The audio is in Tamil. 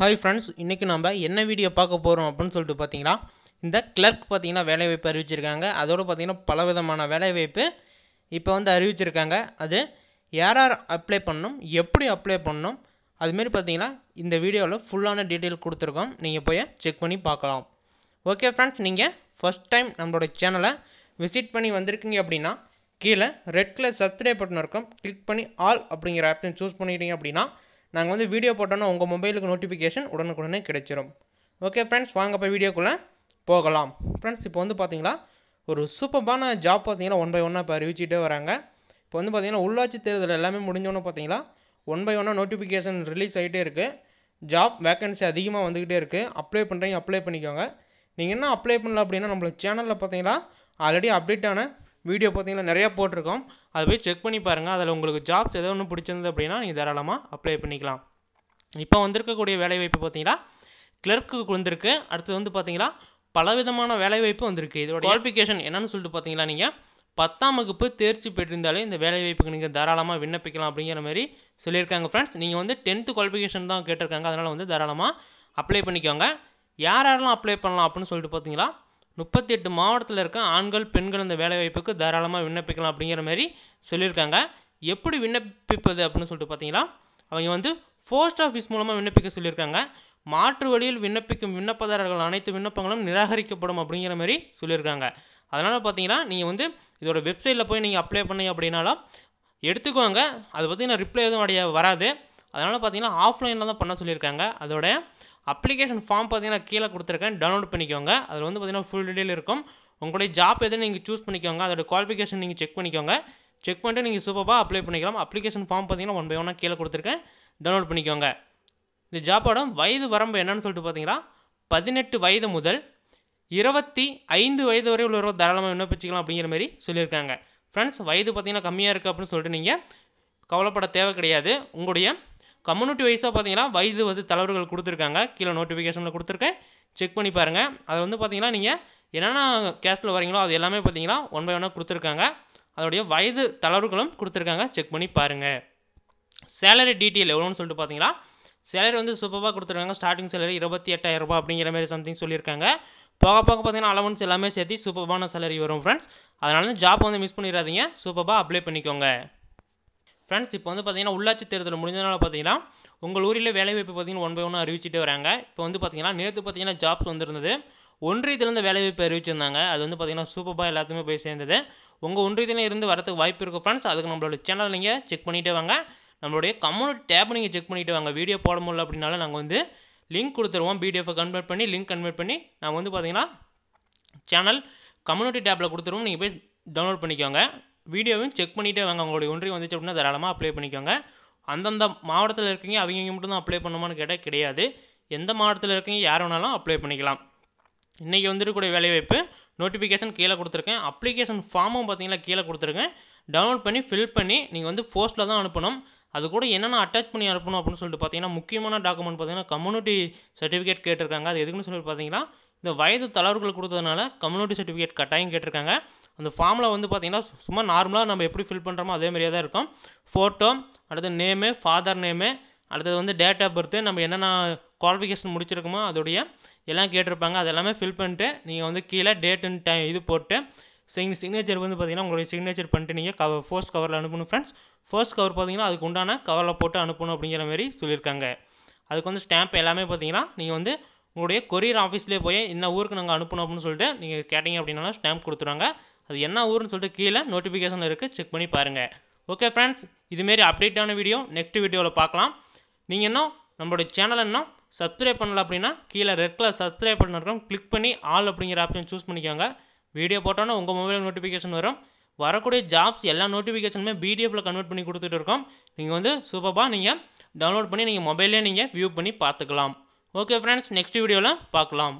ஹாய் ஃப்ரெண்ட்ஸ் இன்றைக்கி நம்ம என்ன வீடியோ பார்க்க போகிறோம் அப்படின்னு சொல்லிட்டு பார்த்தீங்கன்னா இந்த கிளர்க் பார்த்தீங்கன்னா வேலைவாய்ப்பு அறிவிச்சிருக்காங்க அதோடு பார்த்தீங்கன்னா பல விதமான வேலைவாய்ப்பு இப்போ வந்து அறிவிச்சிருக்காங்க அது யார் யார் அப்ளை பண்ணணும் எப்படி அப்ளை பண்ணணும் அதுமாரி பார்த்தீங்கன்னா இந்த வீடியோவில் ஃபுல்லான டீட்டெயில் கொடுத்துருக்கோம் நீங்கள் போய் செக் பண்ணி பார்க்கலாம் ஓகே ஃப்ரெண்ட்ஸ் நீங்கள் ஃபஸ்ட் டைம் நம்மளோட சேனலை விசிட் பண்ணி வந்திருக்கீங்க அப்படின்னா கீழே ரெட் கலர் சப்ஸ்கிரைப் பட்டன் இருக்கும் கிளிக் பண்ணி ஆல் அப்படிங்கிற ஆப்ஷன் சூஸ் பண்ணிட்டீங்க அப்படின்னா நாங்கள் வந்து வீடியோ போட்டோன்னா உங்கள் மொபைலுக்கு நோட்டிஃபிகேஷன் உடனுக்குடனே கிடைச்சிரும் ஓகே ஃப்ரெண்ட்ஸ் வாங்க இப்போ வீடியோக்குள்ளே போகலாம் ஃப்ரெண்ட்ஸ் இப்போ வந்து பார்த்தீங்களா ஒரு சூப்பரான ஜாப் பார்த்தீங்கன்னா ஒன் பை ஒன்னாக இப்போ அறிவிச்சிட்டே வராங்க இப்போ வந்து பார்த்தீங்கன்னா உள்ளாட்சி தேர்தல் எல்லாமே முடிஞ்சோன்னு பார்த்தீங்களா ஒன் பை ஒன்னாக நோட்டிஃபிகேஷன் ரிலீஸ் ஆகிட்டே இருக்குது ஜாப் வேக்கன்சி அதிகமாக வந்துக்கிட்டே இருக்குது அப்ளை பண்ணுறீங்க அப்ளை பண்ணிக்கோங்க நீங்கள் என்ன அப்ளை பண்ணல அப்படின்னா நம்மளோட சேனலில் பார்த்தீங்கன்னா ஆல்ரெடி அப்டேட் ஆன வீடியோ பார்த்தீங்கன்னா நிறைய போட்டிருக்கோம் அதை போய் செக் பண்ணி பாருங்கள் அதில் உங்களுக்கு ஜாப்ஸ் ஏதோ ஒன்று பிடிச்சிருந்தது அப்படின்னா நீங்கள் தாராளமாக அப்ளை பண்ணிக்கலாம் இப்போ வந்திருக்கக்கூடிய வேலைவாய்ப்பு பார்த்தீங்கன்னா கிளர்க்கு வந்திருக்கு அடுத்தது வந்து பார்த்தீங்கன்னா பலவிதமான வேலைவாய்ப்பு வந்திருக்கு இதோட குவாலிஃபிகேஷன் என்னன்னு சொல்லிட்டு பார்த்தீங்கன்னா நீங்கள் பத்தாம் வகுப்பு தேர்ச்சி பெற்றிருந்தாலே இந்த வேலைவாய்ப்புக்கு நீங்கள் தாராளமாக விண்ணப்பிக்கலாம் அப்படிங்கிற மாதிரி சொல்லியிருக்காங்க ஃப்ரெண்ட்ஸ் நீங்கள் வந்து டென்த்து குவாலிஃபிகேஷன் தான் கேட்டிருக்காங்க அதனால் வந்து தாராளமாக அப்ளை பண்ணிக்கோங்க யார் யாரெல்லாம் அப்ளை பண்ணலாம் அப்படின்னு சொல்லிட்டு பார்த்தீங்களா முப்பத்தி எட்டு மாவட்டத்தில் இருக்க ஆண்கள் பெண்கள் இந்த வேலைவாய்ப்புக்கு தாராளமாக விண்ணப்பிக்கலாம் அப்படிங்கிற மாதிரி சொல்லியிருக்காங்க எப்படி விண்ணப்பிப்பது அப்படின்னு சொல்லிட்டு பார்த்தீங்கன்னா அவங்க வந்து போஸ்ட் ஆஃபீஸ் மூலமாக விண்ணப்பிக்க சொல்லியிருக்காங்க மாற்று வழியில் விண்ணப்பிக்கும் விண்ணப்பதாரர்கள் அனைத்து விண்ணப்பங்களும் நிராகரிக்கப்படும் அப்படிங்கிற மாதிரி சொல்லியிருக்காங்க அதனால் பார்த்தீங்கன்னா நீங்கள் வந்து இதோட வெப்சைட்டில் போய் நீங்கள் அப்ளை பண்ணி அப்படின்னாலும் அதை பற்றி நான் ரிப்ளை எதுவும் அடைய வராது அதனால் பார்த்தீங்கன்னா ஆஃப்லைனில் தான் பண்ண சொல்லியிருக்காங்க அதோட அப்ளிகேஷன் ஃபார்ம் பார்த்திங்கன்னா கீழே கொடுத்துருக்கேன் டவுன்லோட் பண்ணிக்கோங்க அதில் வந்து பார்த்திங்கன்னா ஃபுல் டீடைல் இருக்கும் உங்களுடைய ஜாப் எதுவும் நீங்கள் சூஸ் பண்ணிக்கோங்க அதோட குவாலிஃபிகேஷன் நீங்கள் செக் பண்ணிக்கோங்க செக் பண்ணிட்டு நீங்கள் சூப்பராக அப்ளை பண்ணிக்கலாம் அப்ளிகேஷன் ஃபார்ம் பார்த்தீங்கன்னா ஒன் பை ஒன்னாக கீழே கொடுத்துருக்கேன் டவுன்லோட் பண்ணிக்கோங்க இந்த ஜாப்போட வயது வரம்பு என்னன்னு சொல்லிட்டு பார்த்தீங்கன்னா பதினெட்டு வயது முதல் இருபத்தி ஐந்து வயது வரை உள்ளவர்கள் தாராளமாக விண்ணப்பிச்சிக்கலாம் அப்படிங்கிற மாதிரி சொல்லியிருக்காங்க ஃப்ரெண்ட்ஸ் வயது பார்த்தீங்கன்னா கம்மியாக இருக்குது அப்படின்னு சொல்லிட்டு நீங்கள் கவலைப்பட தேவை கிடையாது உங்களுடைய கம்யூனிட்டி வைஸாக பார்த்தீங்கன்னா வயது வந்து தலைவர்கள் கொடுத்துருக்காங்க கீழே நோட்டிஃபிகேஷனில் கொடுத்துருக்கேன் செக் பண்ணி பாருங்கள் அது வந்து பார்த்தீங்கன்னா நீங்கள் என்னென்ன கேஸ்ட்டில் வரீங்களோ அது எல்லாமே பார்த்தீங்கன்னா ஒன் பை ஒன்னாக கொடுத்துருக்காங்க அதோடைய வயது தளர்வுகளும் கொடுத்துருக்காங்க செக் பண்ணி பாருங்கள் சேலரி டீட்டெயில் எவ்வளோன்னு சொல்லிட்டு பார்த்தீங்கன்னா சேலரி வந்து சூப்பராக கொடுத்துருக்காங்க ஸ்டார்டிங் சேலரி இருபத்தி எட்டாயிரம் ரூபாய் அப்படிங்கிற மாதிரி சம்திங் சொல்லியிருக்காங்க போக போக பார்த்தீங்கன்னா அலவன்ஸ் எல்லாமே சேர்த்து சூப்பரான சேலரி வரும் ஃப்ரெண்ட்ஸ் அதனால ஜாப் வந்து மிஸ் பண்ணிடாதீங்க சூப்பராக அப்ளை பண்ணிக்கோங்க ஃப்ரெண்ட்ஸ் இப்போ வந்து பார்த்தீங்கன்னா உள்ளாட்சி தேர்தல் முடிஞ்சதுனால பார்த்தீங்கன்னா உங்கள் ஊரில் வேலைவாய்ப்பு பார்த்தீங்கன்னா ஒன் பை ஒன்று அறிவிச்சுட்டு வராங்க இப்போ வந்து பார்த்தீங்கன்னா நேற்று பார்த்தீங்கன்னா ஜாப்ஸ் வந்திருந்தது ஒன்றியத்திலேருந்து வேலைவாய்ப்பு அறிவிச்சிருந்தாங்க அது வந்து பார்த்தீங்கன்னா சூப்பராக எல்லாத்துக்குமே போய் சேர்ந்தது உங்கள் ஒன்றியத்தில் இருந்து வரதுக்கு வாய்ப்பு இருக்கும் ஃப்ரெண்ட்ஸ் அதுக்கு நம்மளோட சேனல் நீங்கள் செக் பண்ணிகிட்டே வாங்க நம்மளுடைய கம்யூனிட்டி டேப் நீங்கள் செக் பண்ணிவிட்டு வாங்க வீடியோ போட முடியல அப்படின்னாலும் நாங்கள் வந்து லிங்க் கொடுத்துருவோம் பிடிஎஃபை கன்வெர்ட் பண்ணி லிங்க் கன்வெர்ட் பண்ணி நாங்கள் வந்து பார்த்தீங்கன்னா சேனல் கம்யூனிட்டி டேப்பில் கொடுத்துருவோம் நீங்கள் போய் டவுன்லோட் பண்ணிக்கோங்க வீடியோவையும் செக் பண்ணிகிட்டே வாங்க உங்களுடைய ஒன்றிய வந்துச்சு அப்படின்னா தாராளமாக அப்ளை பண்ணிக்கோங்க அந்தந்த மாவட்டத்தில் இருக்கீங்க அவங்க மட்டும் தான் அப்ளை பண்ணுமான்னு கேட்டால் கிடையாது எந்த மாவட்டத்தில் இருக்கீங்க யார் வேணாலும் அப்ளை பண்ணிக்கலாம் இன்றைக்கி வந்துருக்கூடிய வேலைவாய்ப்பு நோட்டிஃபிகேஷன் கீழே கொடுத்துருக்கேன் அப்ளிகேஷன் ஃபார்மும் பார்த்தீங்கன்னா கீழே கொடுத்துருக்கேன் டவுன்லோட் பண்ணி ஃபில் பண்ணி நீங்கள் வந்து போஸ்ட்டில் தான் அனுப்பணும் அது கூட என்னென்ன அட்டாச் பண்ணி அனுப்பணும் அப்படின்னு சொல்லிட்டு பார்த்தீங்கன்னா முக்கியமான டாக்குமெண்ட் பார்த்தீங்கன்னா கம்யூனிட்டி சர்டிஃபிகேட் கேட்டிருக்காங்க அது எதுக்குன்னு சொல்லிட்டு பார்த்தீங்கன்னா இந்த வயது தளர்வுகள் கொடுத்ததுனால கம்யூனிட்டி சர்டிஃபிகேட் கட்டாயம் கேட்டிருக்காங்க அந்த ஃபார்மில் வந்து பார்த்தீங்கன்னா சும்மா நார்மலாக நம்ம எப்படி ஃபில் பண்ணுறோமோ அதே மாதிரியே தான் இருக்கும் ஃபோட்டோ அடுத்து நேமு ஃபாதர் நேமு அடுத்தது வந்து டேட் ஆஃப் பர்த்து நம்ம என்னென்ன குவாலிஃபிகேஷன் முடிச்சிருக்கோமோ அதோடைய எல்லாம் கேட்டிருப்பாங்க அதெல்லாமே ஃபில் பண்ணிட்டு நீங்கள் வந்து கீழே டேட் அண்ட் டைம் இது போட்டு சிக்னேச்சர் வந்து பார்த்தீங்கன்னா உங்களுடைய சிக்னேச்சர் பண்ணிட்டு நீங்கள் கவர் ஃபர்ஸ்ட் கவரில் அனுப்பணும் ஃப்ரெண்ட்ஸ் ஃபர்ஸ்ட் கவர் பார்த்தீங்கன்னா அதுக்கு உண்டான கவரில் போட்டு அனுப்பணும் அப்படிங்கிற மாதிரி சொல்லியிருக்காங்க அதுக்கு வந்து ஸ்டாம்ப் எல்லாமே பார்த்தீங்கன்னா நீங்கள் வந்து உங்களுடைய கொரியர் ஆஃபீஸ்லேயே போய் என்ன ஊருக்கு நாங்கள் அனுப்பணும் அப்படின்னு சொல்லிட்டு நீங்கள் கேட்டிங்க அப்படின்னாலும் ஸ்டாம்ப் கொடுத்துருவாங்க அது என்ன ஊருன்னு சொல்லிட்டு கீழே நோட்டிஃபிகேஷன் இருக்குது செக் பண்ணி பாருங்கள் ஓகே ஃப்ரெண்ட்ஸ் இதுமாரி அப்டேட்டான வீடியோ நெக்ஸ்ட் வீடியோவில் பார்க்கலாம் நீங்கள் இன்னும் நம்மளுடைய சேனல் இன்னும் சப்ஸ்கிரைப் பண்ணல அப்படின்னா கீழே ரெட் கலர் சப்ஸ்கிரைப் பண்ணிருக்கோம் கிளிக் பண்ணி ஆல் அப்படிங்கிற ஆப்ஷன் சூஸ் பண்ணிக்கோங்க வீடியோ போட்டோன்னா உங்கள் மொபைல் நோட்டிஃபிகேஷன் வரும் வரக்கூடிய ஜாப்ஸ் எல்லா நோட்டிஃபிகேஷனுமே பிடிஎஃப்பில் கன்வெர்ட் பண்ணி கொடுத்துட்டு இருக்கோம் நீங்கள் வந்து சூப்பராக நீங்கள் டவுன்லோட் பண்ணி நீங்கள் மொபைல்லேயே நீங்கள் வியூ பண்ணி பார்த்துக்கலாம் ஓகே ஃப்ரெண்ட்ஸ் நெக்ஸ்ட் வீடியோவில் பார்க்கலாம்